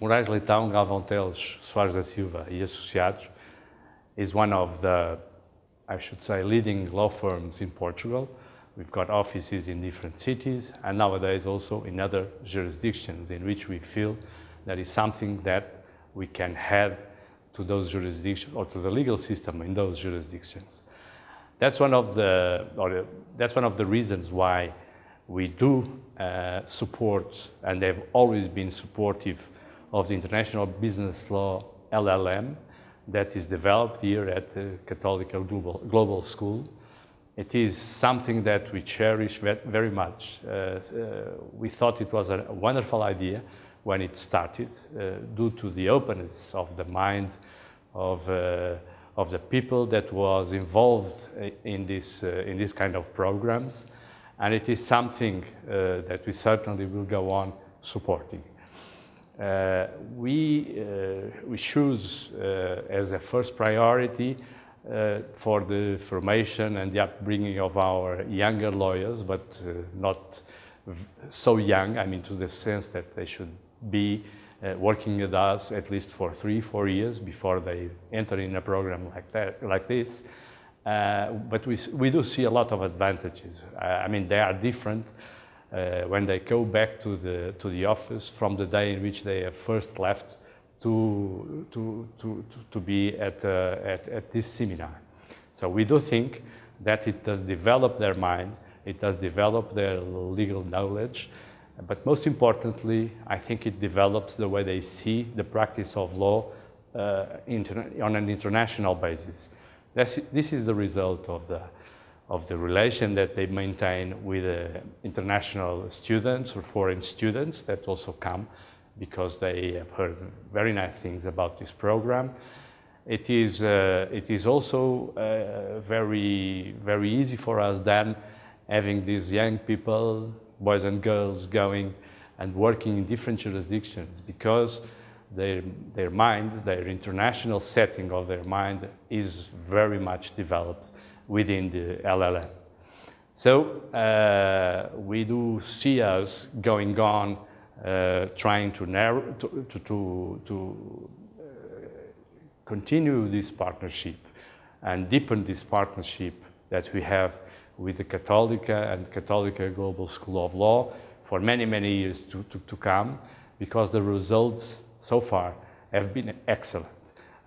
Moraes Leitão, Galvão Teles, Soares da Silva e Associados is one of the, I should say, leading law firms in Portugal. We've got offices in different cities and nowadays also in other jurisdictions in which we feel that is something that we can add to those jurisdictions or to the legal system in those jurisdictions. That's one of the, or that's one of the reasons why we do uh, support and they've always been supportive of the International Business Law LLM that is developed here at the Catholic Global, Global School. It is something that we cherish very much. Uh, uh, we thought it was a wonderful idea when it started uh, due to the openness of the mind of, uh, of the people that was involved uh, in this, uh, in this kind of programs. And it is something that we certainly will go on supporting. Uh, we, uh, we choose uh, as a first priority for the formation and the upbringing of our younger lawyers, but not so young, I mean, to the sense that they should be uh, working with us at least for three, four years before they enter in a program like that, like this. Uh, but we, we do see a lot of advantages. I mean, they are different uh, when they go back to the, to the office from the day in which they have first left to, to, to, to be at, uh, at, at this seminar. So we do think that it does develop their mind, it does develop their legal knowledge, but most importantly, I think it develops the way they see the practice of law uh, on an international basis. That's, this is the result of the, of the relation that they maintain with uh, international students or foreign students that also come because they have heard very nice things about this program. It is, uh, it is also uh, very, very easy for us then having these young people, boys and girls, going and working in different jurisdictions because their, their mind, their international setting of their mind is very much developed within the LLM. So uh, we do see us going on uh, trying to, narrow, to, to, to uh, continue this partnership and deepen this partnership that we have with the Catholica and Catholica Global School of Law for many, many years to, to, to come because the results so far have been excellent.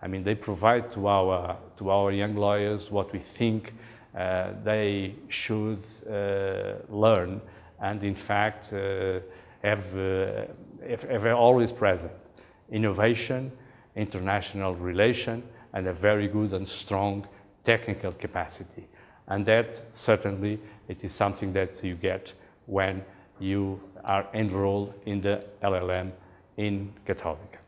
I mean, they provide to our, to our young lawyers what we think uh, they should uh, learn and in fact uh, have, uh, have, have, always present innovation, international relation and a very good and strong technical capacity. And that certainly it is something that you get when you are enrolled in the LLM in Catholica.